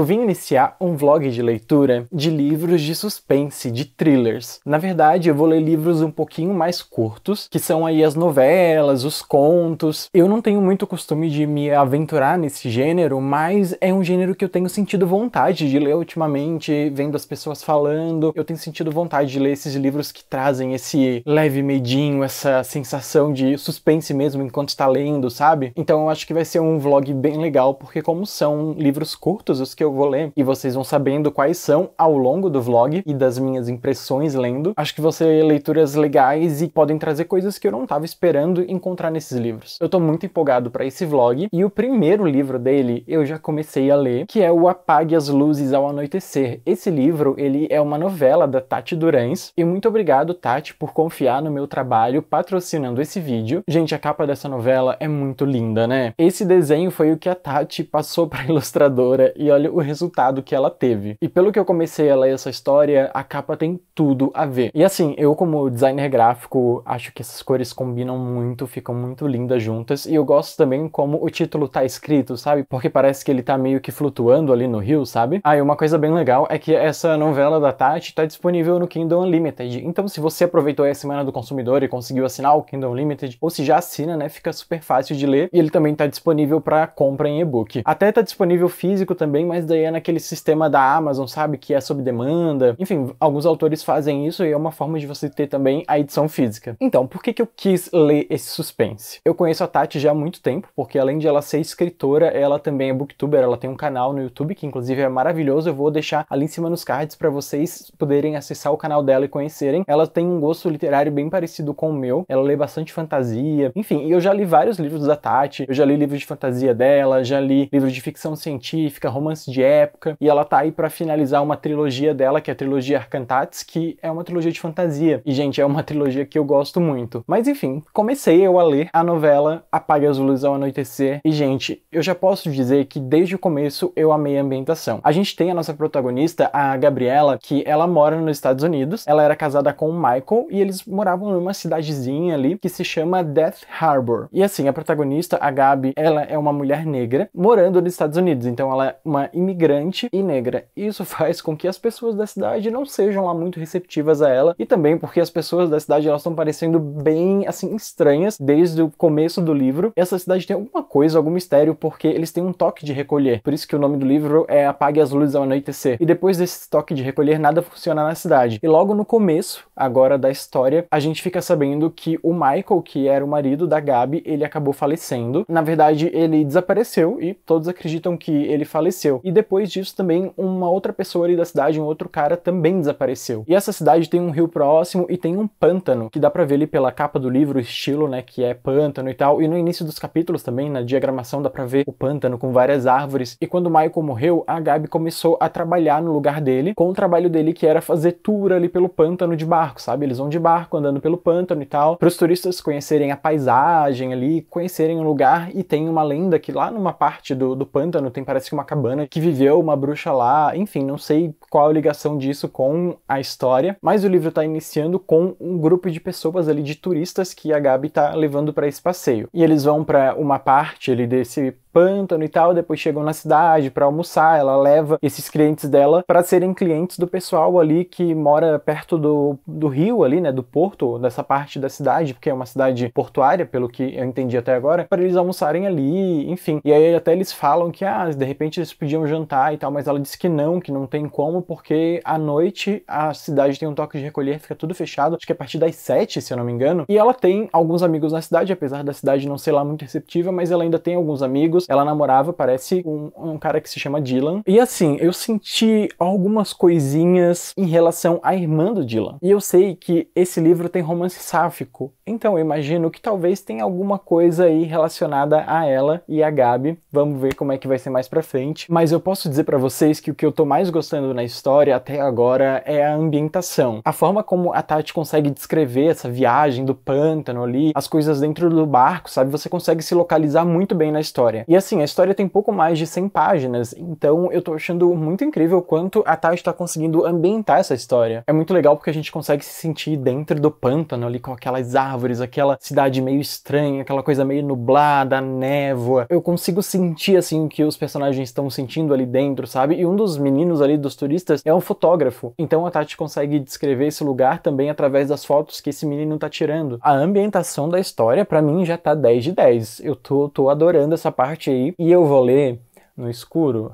eu vim iniciar um vlog de leitura de livros de suspense, de thrillers. Na verdade, eu vou ler livros um pouquinho mais curtos, que são aí as novelas, os contos. Eu não tenho muito costume de me aventurar nesse gênero, mas é um gênero que eu tenho sentido vontade de ler ultimamente, vendo as pessoas falando. Eu tenho sentido vontade de ler esses livros que trazem esse leve medinho, essa sensação de suspense mesmo enquanto está lendo, sabe? Então eu acho que vai ser um vlog bem legal, porque como são livros curtos os que eu eu vou ler e vocês vão sabendo quais são ao longo do vlog e das minhas impressões lendo. Acho que vão ser leituras legais e podem trazer coisas que eu não estava esperando encontrar nesses livros. Eu estou muito empolgado para esse vlog e o primeiro livro dele eu já comecei a ler, que é o Apague as Luzes ao Anoitecer. Esse livro, ele é uma novela da Tati Durans e muito obrigado, Tati, por confiar no meu trabalho patrocinando esse vídeo. Gente, a capa dessa novela é muito linda, né? Esse desenho foi o que a Tati passou para ilustradora e olha o o resultado que ela teve. E pelo que eu comecei a ler essa história, a capa tem tudo a ver. E assim, eu como designer gráfico, acho que essas cores combinam muito, ficam muito lindas juntas, e eu gosto também como o título tá escrito, sabe? Porque parece que ele tá meio que flutuando ali no rio, sabe? Ah, e uma coisa bem legal é que essa novela da Tati tá disponível no Kindle Unlimited, então se você aproveitou a Semana do Consumidor e conseguiu assinar o Kindle Unlimited, ou se já assina, né, fica super fácil de ler, e ele também tá disponível para compra em e-book. Até tá disponível físico também, mas daí é naquele sistema da Amazon, sabe? Que é sob demanda. Enfim, alguns autores fazem isso e é uma forma de você ter também a edição física. Então, por que, que eu quis ler esse suspense? Eu conheço a Tati já há muito tempo, porque além de ela ser escritora, ela também é booktuber, ela tem um canal no YouTube que inclusive é maravilhoso, eu vou deixar ali em cima nos cards para vocês poderem acessar o canal dela e conhecerem. Ela tem um gosto literário bem parecido com o meu, ela lê bastante fantasia, enfim, eu já li vários livros da Tati, eu já li livros de fantasia dela, já li livros de ficção científica, romance de época, e ela tá aí para finalizar uma trilogia dela, que é a trilogia Arcantates, que é uma trilogia de fantasia. E, gente, é uma trilogia que eu gosto muito. Mas, enfim, comecei eu a ler a novela Apague as Luzes ao Anoitecer, e, gente, eu já posso dizer que desde o começo eu amei a ambientação. A gente tem a nossa protagonista, a Gabriela, que ela mora nos Estados Unidos, ela era casada com o Michael, e eles moravam numa cidadezinha ali que se chama Death Harbor. E, assim, a protagonista, a Gabi, ela é uma mulher negra morando nos Estados Unidos, então ela é uma imigrante e negra. Isso faz com que as pessoas da cidade não sejam lá muito receptivas a ela e também porque as pessoas da cidade elas estão parecendo bem assim estranhas desde o começo do livro. Essa cidade tem alguma coisa, algum mistério porque eles têm um toque de recolher. Por isso que o nome do livro é Apague as luzes ao anoitecer. E depois desse toque de recolher nada funciona na cidade. E logo no começo agora da história, a gente fica sabendo que o Michael, que era o marido da Gabi, ele acabou falecendo. Na verdade, ele desapareceu e todos acreditam que ele faleceu. E e depois disso também uma outra pessoa ali da cidade, um outro cara também desapareceu. E essa cidade tem um rio próximo e tem um pântano, que dá para ver ali pela capa do livro, o estilo, né, que é pântano e tal. E no início dos capítulos também, na diagramação, dá para ver o pântano com várias árvores. E quando Michael morreu, a Gabi começou a trabalhar no lugar dele, com o trabalho dele que era fazer tour ali pelo pântano de barco, sabe? Eles vão de barco andando pelo pântano e tal, para os turistas conhecerem a paisagem ali, conhecerem o lugar. E tem uma lenda que lá numa parte do, do pântano tem parece que uma cabana que viveu uma bruxa lá, enfim, não sei qual a ligação disso com a história, mas o livro está iniciando com um grupo de pessoas ali, de turistas que a Gabi está levando para esse passeio. E eles vão para uma parte ali desse pântano e tal, depois chegam na cidade para almoçar, ela leva esses clientes dela para serem clientes do pessoal ali que mora perto do, do rio ali, né, do porto, dessa parte da cidade, porque é uma cidade portuária, pelo que eu entendi até agora, para eles almoçarem ali, enfim. E aí até eles falam que, ah, de repente eles podiam jantar e tal, mas ela disse que não, que não tem como, porque à noite a cidade tem um toque de recolher, fica tudo fechado, acho que é a partir das sete, se eu não me engano, e ela tem alguns amigos na cidade, apesar da cidade não ser lá muito receptiva, mas ela ainda tem alguns amigos ela namorava, parece, um, um cara que se chama Dylan. E assim, eu senti algumas coisinhas em relação à irmã do Dylan. E eu sei que esse livro tem romance sáfico, então eu imagino que talvez tenha alguma coisa aí relacionada a ela e a Gabi. Vamos ver como é que vai ser mais pra frente. Mas eu posso dizer para vocês que o que eu tô mais gostando na história até agora é a ambientação. A forma como a Tati consegue descrever essa viagem do pântano ali, as coisas dentro do barco, sabe? Você consegue se localizar muito bem na história. E assim, a história tem pouco mais de 100 páginas, então eu tô achando muito incrível quanto a Tati tá conseguindo ambientar essa história. É muito legal porque a gente consegue se sentir dentro do pântano ali com aquelas árvores, aquela cidade meio estranha, aquela coisa meio nublada, névoa. Eu consigo sentir assim o que os personagens estão sentindo ali dentro, sabe? E um dos meninos ali dos turistas é um fotógrafo. Então a Tati consegue descrever esse lugar também através das fotos que esse menino tá tirando. A ambientação da história para mim já tá 10 de 10. Eu tô, tô adorando essa parte parte aí e eu vou ler no escuro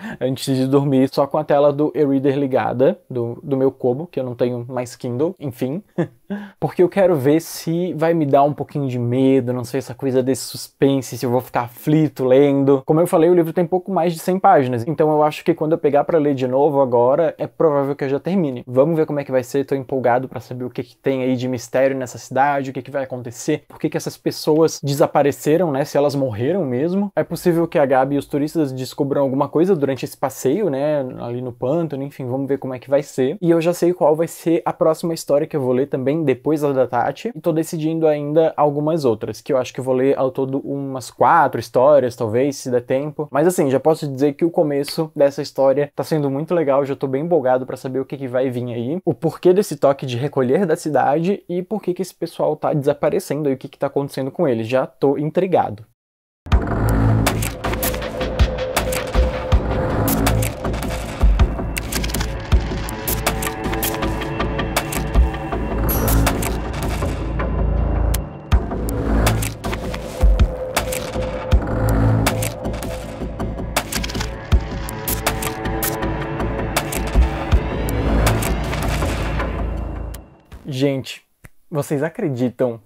antes de dormir só com a tela do e-reader ligada, do, do meu Kobo, que eu não tenho mais Kindle, enfim. Porque eu quero ver se vai me dar um pouquinho de medo, não sei, essa coisa desse suspense, se eu vou ficar aflito lendo. Como eu falei, o livro tem pouco mais de 100 páginas, então eu acho que quando eu pegar para ler de novo agora, é provável que eu já termine. Vamos ver como é que vai ser, tô empolgado para saber o que, que tem aí de mistério nessa cidade, o que, que vai acontecer, por que, que essas pessoas desapareceram, né, se elas morreram mesmo. É possível que a Gabi e os turistas descubram alguma coisa durante durante esse passeio, né, ali no pântano, enfim, vamos ver como é que vai ser. E eu já sei qual vai ser a próxima história que eu vou ler também depois da Tati, e tô decidindo ainda algumas outras, que eu acho que vou ler ao todo umas quatro histórias, talvez, se der tempo. Mas assim, já posso dizer que o começo dessa história tá sendo muito legal, já tô bem empolgado para saber o que, que vai vir aí, o porquê desse toque de recolher da cidade e por que que esse pessoal tá desaparecendo e o que que tá acontecendo com eles. Já tô intrigado. Gente, vocês acreditam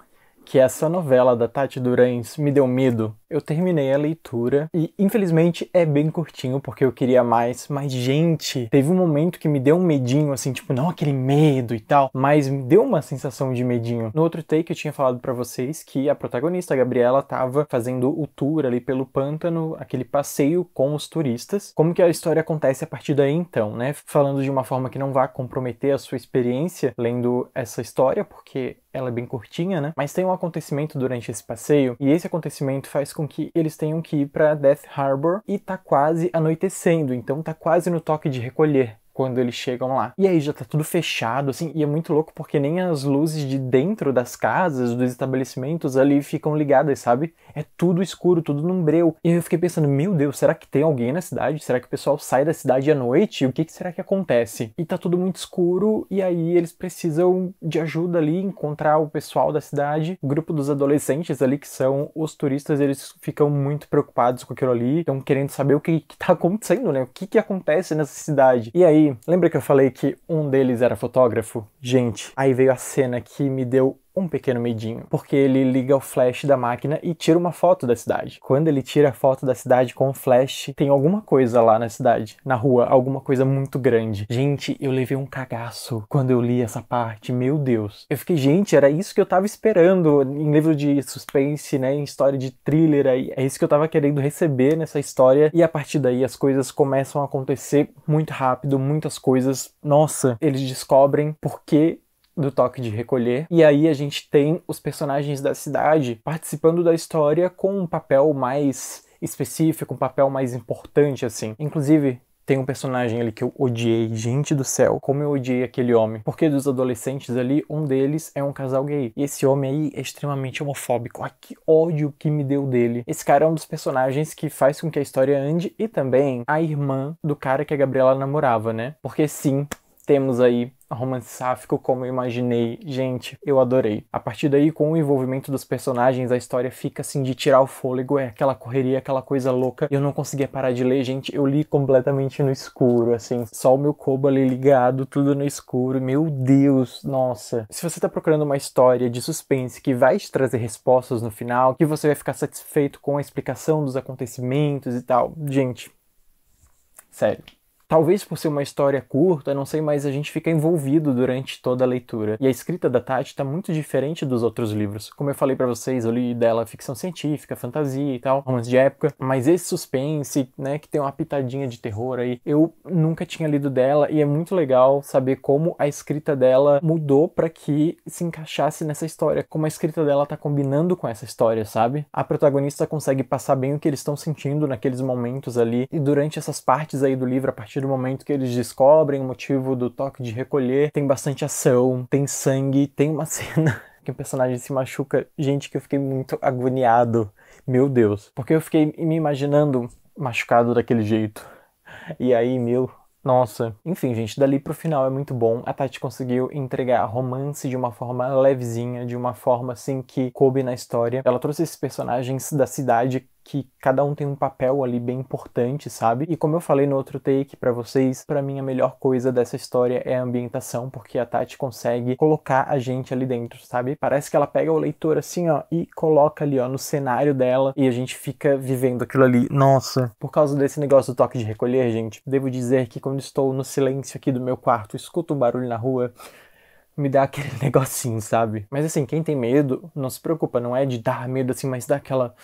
que essa novela da Tati Durães me deu medo, eu terminei a leitura e infelizmente é bem curtinho porque eu queria mais, mas gente, teve um momento que me deu um medinho assim, tipo, não aquele medo e tal, mas me deu uma sensação de medinho. No outro take eu tinha falado para vocês que a protagonista, a Gabriela, tava fazendo o tour ali pelo pântano, aquele passeio com os turistas. Como que a história acontece a partir daí então, né? Falando de uma forma que não vá comprometer a sua experiência lendo essa história, porque ela é bem curtinha, né? Mas tem um acontecimento durante esse passeio, e esse acontecimento faz com que eles tenham que ir para Death Harbor e tá quase anoitecendo, então tá quase no toque de recolher quando eles chegam lá. E aí já tá tudo fechado, assim, e é muito louco porque nem as luzes de dentro das casas, dos estabelecimentos ali ficam ligadas, sabe? é tudo escuro, tudo num breu. E eu fiquei pensando, meu Deus, será que tem alguém na cidade? Será que o pessoal sai da cidade à noite? O que, que será que acontece? E tá tudo muito escuro, e aí eles precisam de ajuda ali, encontrar o pessoal da cidade. O grupo dos adolescentes ali, que são os turistas, eles ficam muito preocupados com aquilo ali, estão querendo saber o que, que tá acontecendo, né? O que, que acontece nessa cidade? E aí, lembra que eu falei que um deles era fotógrafo? Gente, aí veio a cena que me deu um pequeno medinho, porque ele liga o flash da máquina e tira uma foto da cidade. Quando ele tira a foto da cidade com o flash, tem alguma coisa lá na cidade, na rua, alguma coisa muito grande. Gente, eu levei um cagaço quando eu li essa parte, meu Deus. Eu fiquei, gente, era isso que eu tava esperando em livro de suspense, né, em história de thriller aí. É isso que eu tava querendo receber nessa história e a partir daí as coisas começam a acontecer muito rápido, muitas coisas. Nossa, eles descobrem por que do toque de recolher. E aí a gente tem os personagens da cidade participando da história com um papel mais específico, um papel mais importante assim. Inclusive, tem um personagem ali que eu odiei, gente do céu, como eu odiei aquele homem. Porque dos adolescentes ali, um deles é um casal gay. E esse homem aí é extremamente homofóbico. Ai, que ódio que me deu dele. Esse cara é um dos personagens que faz com que a história ande e também a irmã do cara que a Gabriela namorava, né? Porque sim, temos aí romance sáfico como eu imaginei. Gente, eu adorei. A partir daí, com o envolvimento dos personagens, a história fica assim de tirar o fôlego, é aquela correria, aquela coisa louca. Eu não conseguia parar de ler, gente. Eu li completamente no escuro, assim, só o meu cobo ali ligado, tudo no escuro. Meu Deus, nossa. Se você tá procurando uma história de suspense que vai te trazer respostas no final, que você vai ficar satisfeito com a explicação dos acontecimentos e tal, gente, sério. Talvez por ser uma história curta, não sei, mas a gente fica envolvido durante toda a leitura. E a escrita da Tati está muito diferente dos outros livros. Como eu falei para vocês, eu li dela ficção científica, fantasia e tal, romance de época, mas esse suspense, né, que tem uma pitadinha de terror aí, eu nunca tinha lido dela e é muito legal saber como a escrita dela mudou para que se encaixasse nessa história, como a escrita dela tá combinando com essa história, sabe? A protagonista consegue passar bem o que eles estão sentindo naqueles momentos ali e durante essas partes aí do livro, a partir do momento que eles descobrem o motivo do toque de recolher, tem bastante ação, tem sangue, tem uma cena que o personagem se machuca. Gente, que eu fiquei muito agoniado. Meu Deus. Porque eu fiquei me imaginando machucado daquele jeito. E aí, meu, nossa. Enfim, gente, dali pro final é muito bom. A Tati conseguiu entregar romance de uma forma levezinha, de uma forma assim que coube na história. Ela trouxe esses personagens da cidade que cada um tem um papel ali bem importante, sabe? E como eu falei no outro take para vocês, para mim a melhor coisa dessa história é a ambientação, porque a Tati consegue colocar a gente ali dentro, sabe? Parece que ela pega o leitor assim, ó, e coloca ali, ó, no cenário dela e a gente fica vivendo aquilo ali. Nossa, por causa desse negócio do toque de recolher, gente, devo dizer que quando estou no silêncio aqui do meu quarto, escuto um barulho na rua, me dá aquele negocinho, sabe? Mas assim, quem tem medo, não se preocupa, não é de dar medo assim, mas dá aquela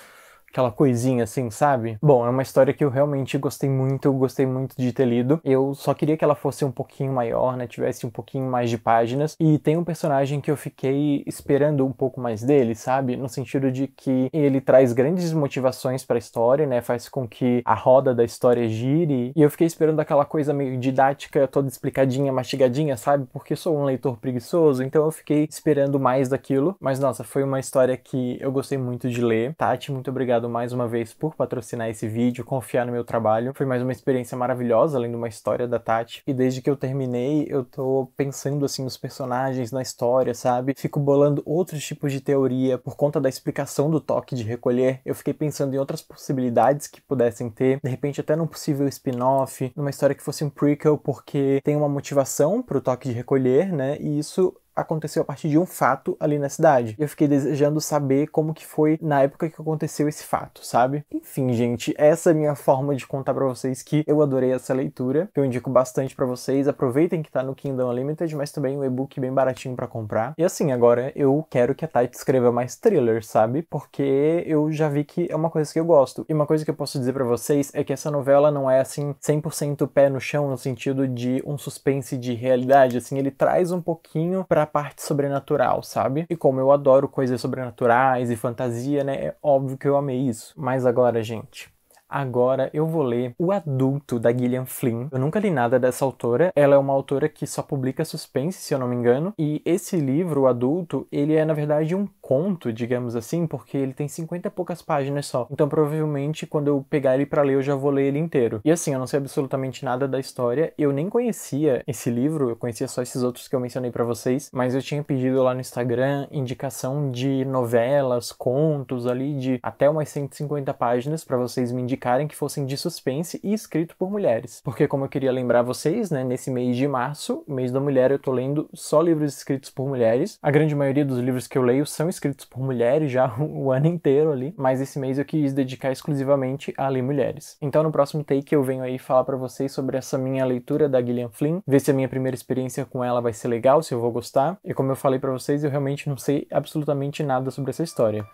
aquela coisinha assim, sabe? Bom, é uma história que eu realmente gostei muito, eu gostei muito de ter lido. Eu só queria que ela fosse um pouquinho maior, né? Tivesse um pouquinho mais de páginas. E tem um personagem que eu fiquei esperando um pouco mais dele, sabe? No sentido de que ele traz grandes motivações para a história, né? Faz com que a roda da história gire. E eu fiquei esperando aquela coisa meio didática, toda explicadinha, mastigadinha, sabe? Porque sou um leitor preguiçoso, então eu fiquei esperando mais daquilo. Mas nossa, foi uma história que eu gostei muito de ler. Tati, muito obrigado obrigado mais uma vez por patrocinar esse vídeo, confiar no meu trabalho. Foi mais uma experiência maravilhosa, além de uma história da Tati. E desde que eu terminei, eu tô pensando assim nos personagens, na história, sabe? Fico bolando outros tipos de teoria por conta da explicação do toque de recolher. Eu fiquei pensando em outras possibilidades que pudessem ter, de repente até num possível spin-off, numa história que fosse um prequel, porque tem uma motivação pro toque de recolher, né? E isso aconteceu a partir de um fato ali na cidade. Eu fiquei desejando saber como que foi na época que aconteceu esse fato, sabe? Enfim, gente, essa é a minha forma de contar para vocês que eu adorei essa leitura, que eu indico bastante para vocês. Aproveitem que tá no Kindle Unlimited, mas também um e-book bem baratinho para comprar. E assim, agora eu quero que a Tite escreva mais thrillers, sabe? Porque eu já vi que é uma coisa que eu gosto. E uma coisa que eu posso dizer para vocês é que essa novela não é assim 100% pé no chão no sentido de um suspense de realidade, assim, ele traz um pouquinho para parte sobrenatural, sabe? E como eu adoro coisas sobrenaturais e fantasia, né? É óbvio que eu amei isso. Mas agora, gente, Agora eu vou ler O Adulto da Gillian Flynn. Eu nunca li nada dessa autora. Ela é uma autora que só publica suspense, se eu não me engano, e esse livro, O Adulto, ele é na verdade um conto, digamos assim, porque ele tem 50 e poucas páginas só. Então provavelmente quando eu pegar ele para ler, eu já vou ler ele inteiro. E assim, eu não sei absolutamente nada da história, eu nem conhecia esse livro, eu conhecia só esses outros que eu mencionei para vocês, mas eu tinha pedido lá no Instagram indicação de novelas, contos ali de até umas 150 páginas para vocês me indicarem que fossem de suspense e escrito por mulheres. Porque como eu queria lembrar vocês, né, nesse mês de março, mês da mulher, eu tô lendo só livros escritos por mulheres. A grande maioria dos livros que eu leio são escritos escritos por mulheres já o ano inteiro ali, mas esse mês eu quis dedicar exclusivamente a ler mulheres. Então no próximo take eu venho aí falar para vocês sobre essa minha leitura da Gillian Flynn, ver se a minha primeira experiência com ela vai ser legal, se eu vou gostar. E como eu falei para vocês, eu realmente não sei absolutamente nada sobre essa história.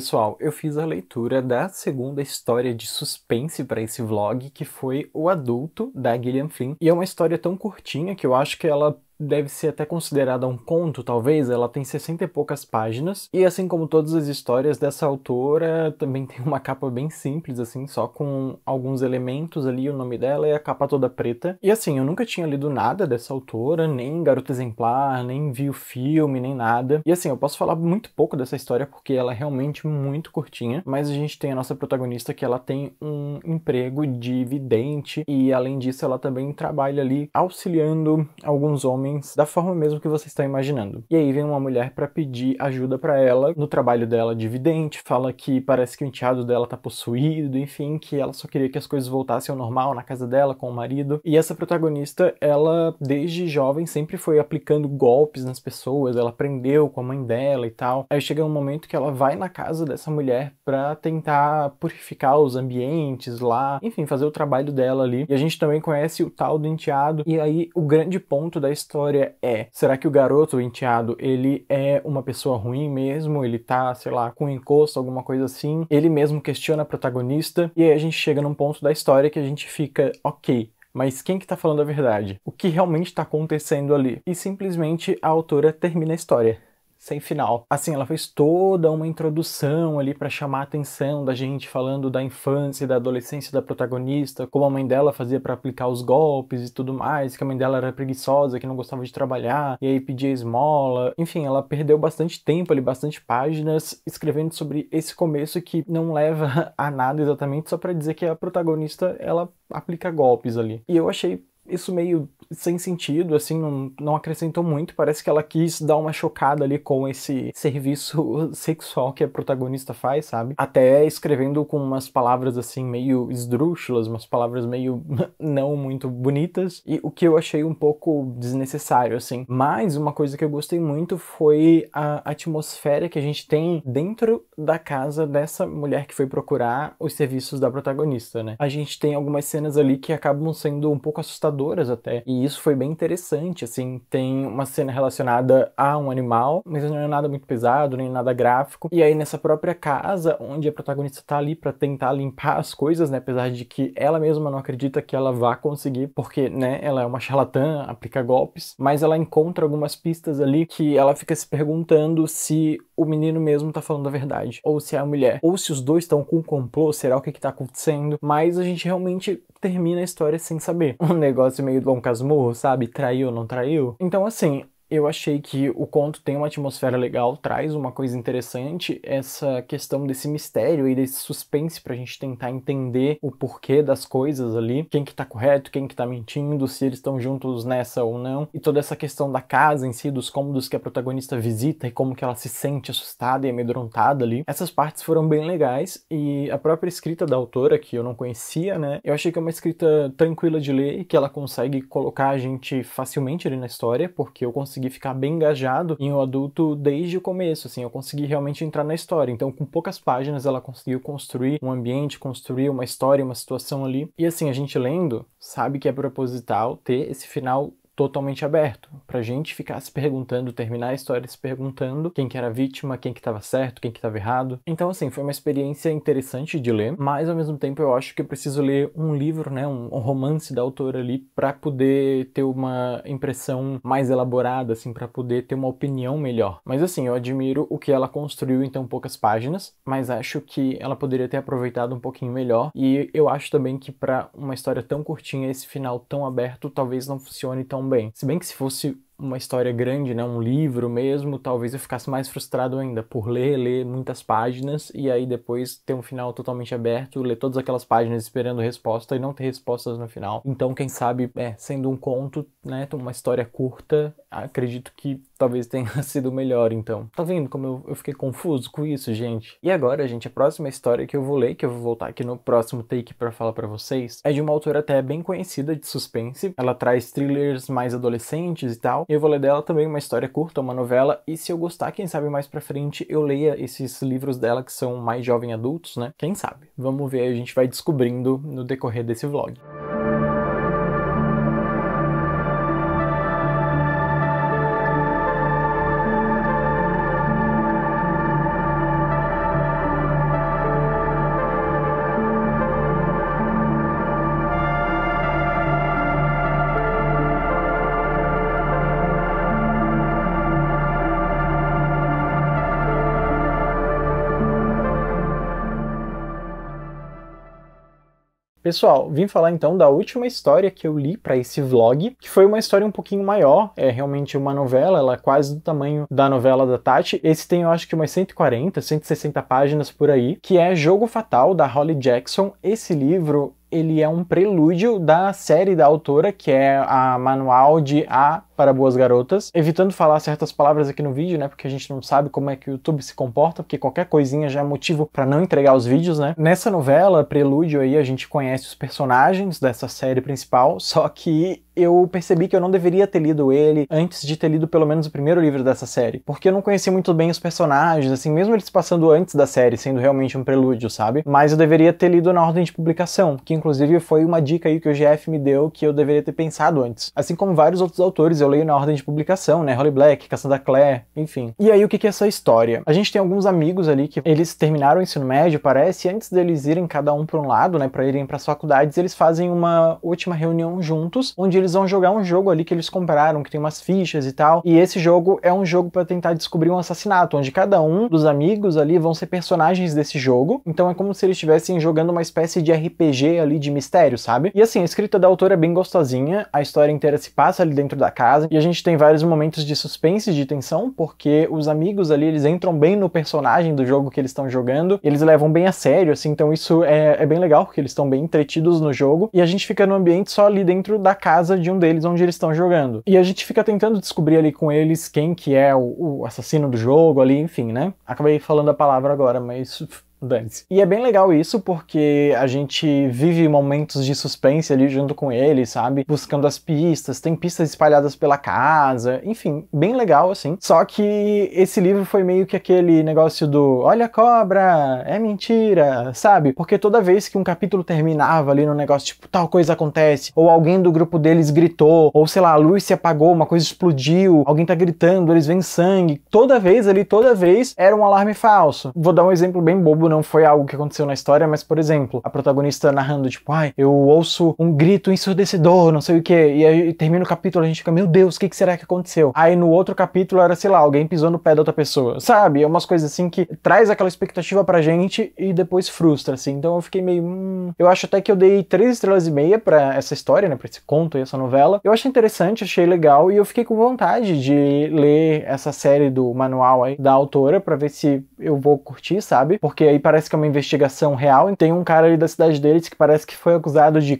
Pessoal, eu fiz a leitura da segunda história de suspense para esse vlog, que foi O Adulto, da Gillian Flynn, e é uma história tão curtinha que eu acho que ela deve ser até considerada um conto, talvez. Ela tem 60 e poucas páginas. E assim como todas as histórias dessa autora, também tem uma capa bem simples, assim, só com alguns elementos ali, o nome dela é a capa toda preta. E assim, eu nunca tinha lido nada dessa autora, nem Garota Exemplar, nem vi o filme, nem nada. E assim, eu posso falar muito pouco dessa história porque ela é realmente muito curtinha, mas a gente tem a nossa protagonista que ela tem um emprego de vidente e além disso ela também trabalha ali auxiliando alguns homens homens da forma mesmo que vocês estão imaginando. E aí vem uma mulher para pedir ajuda para ela no trabalho dela de vidente, fala que parece que o enteado dela tá possuído, enfim, que ela só queria que as coisas voltassem ao normal na casa dela com o marido. E essa protagonista, ela desde jovem sempre foi aplicando golpes nas pessoas, ela aprendeu com a mãe dela e tal. Aí chega um momento que ela vai na casa dessa mulher para tentar purificar os ambientes lá, enfim, fazer o trabalho dela ali. E a gente também conhece o tal do enteado. E aí o grande ponto da história história é: será que o garoto, o enteado, ele é uma pessoa ruim mesmo? Ele tá, sei lá, com encosto, alguma coisa assim? Ele mesmo questiona a protagonista, e aí a gente chega num ponto da história que a gente fica, ok, mas quem que tá falando a verdade? O que realmente está acontecendo ali? E simplesmente a autora termina a história sem final. Assim, ela fez toda uma introdução ali para chamar a atenção da gente, falando da infância e da adolescência da protagonista, como a mãe dela fazia para aplicar os golpes e tudo mais, que a mãe dela era preguiçosa, que não gostava de trabalhar, e aí pedia esmola. Enfim, ela perdeu bastante tempo ali, bastante páginas escrevendo sobre esse começo que não leva a nada exatamente, só para dizer que a protagonista ela aplica golpes ali. E eu achei isso meio sem sentido, assim, não, não acrescentou muito. Parece que ela quis dar uma chocada ali com esse serviço sexual que a protagonista faz, sabe? Até escrevendo com umas palavras, assim, meio esdrúxulas, umas palavras meio não muito bonitas, e o que eu achei um pouco desnecessário, assim. Mas uma coisa que eu gostei muito foi a atmosfera que a gente tem dentro da casa dessa mulher que foi procurar os serviços da protagonista, né? A gente tem algumas cenas ali que acabam sendo um pouco assustadoras assustadoras até. E isso foi bem interessante, assim. Tem uma cena relacionada a um animal, mas não é nada muito pesado, nem nada gráfico. E aí nessa própria casa, onde a protagonista tá ali para tentar limpar as coisas, né, apesar de que ela mesma não acredita que ela vá conseguir, porque, né, ela é uma charlatã, aplica golpes, mas ela encontra algumas pistas ali que ela fica se perguntando se o menino mesmo tá falando a verdade, ou se é a mulher, ou se os dois estão com um complô, será o que que tá acontecendo? Mas a gente realmente termina a história sem saber. Um negócio meio Dom Casmurro, sabe? Traiu ou não traiu? Então, assim, eu achei que o conto tem uma atmosfera legal, traz uma coisa interessante, essa questão desse mistério e desse suspense pra gente tentar entender o porquê das coisas ali, quem que tá correto, quem que tá mentindo, se eles estão juntos nessa ou não, e toda essa questão da casa em si, dos cômodos que a protagonista visita e como que ela se sente assustada e amedrontada ali. Essas partes foram bem legais e a própria escrita da autora, que eu não conhecia, né, eu achei que é uma escrita tranquila de ler e que ela consegue colocar a gente facilmente ali na história, porque eu consegui consegui ficar bem engajado em O Adulto desde o começo, assim, eu consegui realmente entrar na história. Então, com poucas páginas, ela conseguiu construir um ambiente, construir uma história, uma situação ali. E assim, a gente lendo, sabe que é proposital ter esse final totalmente aberto, pra gente ficar se perguntando, terminar a história se perguntando quem que era vítima, quem que tava certo, quem que tava errado. Então, assim, foi uma experiência interessante de ler, mas ao mesmo tempo eu acho que eu preciso ler um livro, né, um, um romance da autora ali, para poder ter uma impressão mais elaborada, assim, para poder ter uma opinião melhor. Mas, assim, eu admiro o que ela construiu em tão poucas páginas, mas acho que ela poderia ter aproveitado um pouquinho melhor. E eu acho também que para uma história tão curtinha, esse final tão aberto talvez não funcione tão também. Se bem que se fosse uma história grande, né, um livro mesmo, talvez eu ficasse mais frustrado ainda por ler, ler muitas páginas e aí depois ter um final totalmente aberto, ler todas aquelas páginas esperando resposta e não ter respostas no final. Então, quem sabe, é, sendo um conto, né, uma história curta, acredito que talvez tenha sido melhor então. Tá vendo como eu, eu fiquei confuso com isso, gente? E agora, gente, a próxima história que eu vou ler, que eu vou voltar aqui no próximo take para falar para vocês, é de uma autora até bem conhecida de suspense. Ela traz thrillers mais adolescentes e tal. Eu vou ler dela também uma história curta, uma novela, e se eu gostar, quem sabe mais para frente eu leia esses livros dela que são mais jovem adultos, né? Quem sabe? Vamos ver, a gente vai descobrindo no decorrer desse vlog. Pessoal, vim falar então da última história que eu li para esse vlog, que foi uma história um pouquinho maior, é realmente uma novela, ela é quase do tamanho da novela da Tati. Esse tem eu acho que umas 140, 160 páginas por aí, que é Jogo Fatal da Holly Jackson. Esse livro ele é um prelúdio da série da autora, que é a Manual de A para Boas Garotas. Evitando falar certas palavras aqui no vídeo, né? Porque a gente não sabe como é que o YouTube se comporta, porque qualquer coisinha já é motivo para não entregar os vídeos, né? Nessa novela, prelúdio aí, a gente conhece os personagens dessa série principal, só que eu percebi que eu não deveria ter lido ele antes de ter lido pelo menos o primeiro livro dessa série, porque eu não conhecia muito bem os personagens, assim, mesmo eles passando antes da série, sendo realmente um prelúdio, sabe? Mas eu deveria ter lido na ordem de publicação, que inclusive foi uma dica aí que o GF me deu que eu deveria ter pensado antes. Assim como vários outros autores, eu leio na ordem de publicação, né? Holly Black, Cassandra Clare, enfim. E aí, o que é essa história? A gente tem alguns amigos ali que eles terminaram o ensino médio, parece, e antes deles irem cada um para um lado, né, para irem para faculdades, eles fazem uma última reunião juntos, onde eles eles vão jogar um jogo ali que eles compraram, que tem umas fichas e tal. E esse jogo é um jogo para tentar descobrir um assassinato, onde cada um dos amigos ali vão ser personagens desse jogo. Então é como se eles estivessem jogando uma espécie de RPG ali de mistério, sabe? E assim, a escrita da autora é bem gostosinha, a história inteira se passa ali dentro da casa e a gente tem vários momentos de suspense, e de tensão, porque os amigos ali eles entram bem no personagem do jogo que eles estão jogando, eles levam bem a sério, assim, então isso é, é bem legal porque eles estão bem entretidos no jogo e a gente fica no ambiente só ali dentro da casa de um deles onde eles estão jogando. E a gente fica tentando descobrir ali com eles quem que é o, o assassino do jogo ali, enfim, né? Acabei falando a palavra agora, mas dane-se. E é bem legal isso, porque a gente vive momentos de suspense ali junto com ele, sabe? Buscando as pistas, tem pistas espalhadas pela casa, enfim, bem legal assim. Só que esse livro foi meio que aquele negócio do olha a cobra, é mentira, sabe? Porque toda vez que um capítulo terminava ali no negócio, tipo, tal coisa acontece, ou alguém do grupo deles gritou, ou sei lá, a luz se apagou, uma coisa explodiu, alguém tá gritando, eles vêm sangue, toda vez ali, toda vez era um alarme falso. Vou dar um exemplo bem bobo não foi algo que aconteceu na história, mas, por exemplo, a protagonista narrando, tipo, ai, eu ouço um grito ensurdecedor, não sei o que, e aí termina o capítulo, a gente fica, meu Deus, o que, que será que aconteceu? Aí no outro capítulo era, sei lá, alguém pisou no pé da outra pessoa, sabe? É umas coisas assim que traz aquela expectativa pra gente e depois frustra, assim. Então eu fiquei meio, hum... Eu acho até que eu dei três estrelas e meia pra essa história, né, pra esse conto e essa novela. Eu achei interessante, achei legal e eu fiquei com vontade de ler essa série do manual aí da autora pra ver se eu vou curtir, sabe? Porque aí parece que é uma investigação real. e Tem um cara ali da cidade deles que parece que foi acusado de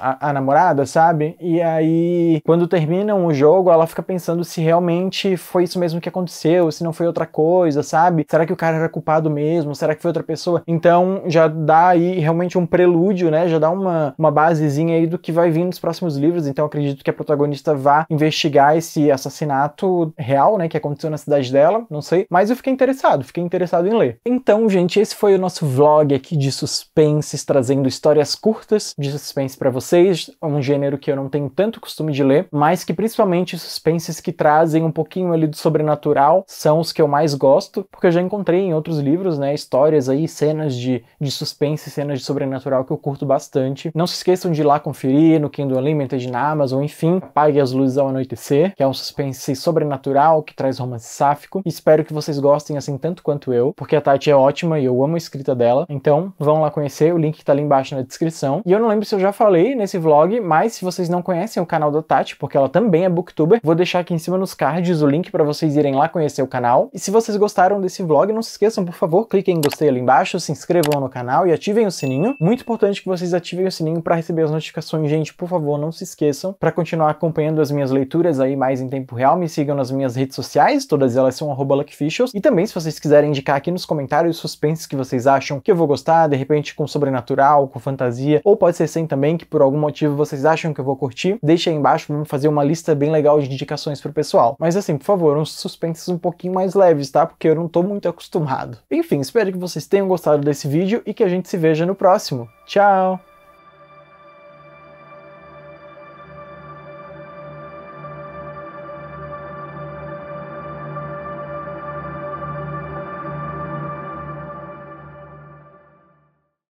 a, a, namorada, sabe? E aí, quando terminam o jogo, ela fica pensando se realmente foi isso mesmo que aconteceu, se não foi outra coisa, sabe? Será que o cara era culpado mesmo? Será que foi outra pessoa? Então, já dá aí realmente um prelúdio, né? Já dá uma, uma basezinha aí do que vai vir nos próximos livros. Então, acredito que a protagonista vá investigar esse assassinato real, né? Que aconteceu na cidade dela, não sei. Mas eu fiquei interessado, fiquei interessado em ler. Então, gente, esse foi o nosso vlog aqui de suspenses, trazendo histórias curtas de suspense pra para vocês, é um gênero que eu não tenho tanto costume de ler, mas que principalmente suspenses que trazem um pouquinho ali do sobrenatural são os que eu mais gosto, porque eu já encontrei em outros livros, né, histórias aí, cenas de, de suspense, cenas de sobrenatural que eu curto bastante. Não se esqueçam de ir lá conferir no Kindle Unlimited, na Amazon, enfim, Apague as Luzes ao Anoitecer, que é um suspense sobrenatural que traz romance sáfico. Espero que vocês gostem assim tanto quanto eu, porque a Tati é ótima e eu amo a escrita dela. Então, vão lá conhecer, o link tá ali embaixo na descrição. E eu não lembro se eu já falei falei nesse vlog, mas se vocês não conhecem o canal da Tati, porque ela também é booktuber, vou deixar aqui em cima nos cards o link para vocês irem lá conhecer o canal. E se vocês gostaram desse vlog, não se esqueçam, por favor, cliquem em gostei ali embaixo, se inscrevam no canal e ativem o sininho. Muito importante que vocês ativem o sininho para receber as notificações. Gente, por favor, não se esqueçam. Para continuar acompanhando as minhas leituras aí mais em tempo real, me sigam nas minhas redes sociais, todas elas são luckfishels. E também, se vocês quiserem indicar aqui nos comentários suspensos que vocês acham que eu vou gostar, de repente com sobrenatural, com fantasia, ou pode ser sem também, que por algum motivo vocês acham que eu vou curtir, deixa aí embaixo, vamos fazer uma lista bem legal de indicações pro pessoal. Mas assim, por favor, uns suspensos um pouquinho mais leves, tá? Porque eu não tô muito acostumado. Enfim, espero que vocês tenham gostado desse vídeo e que a gente se veja no próximo. Tchau!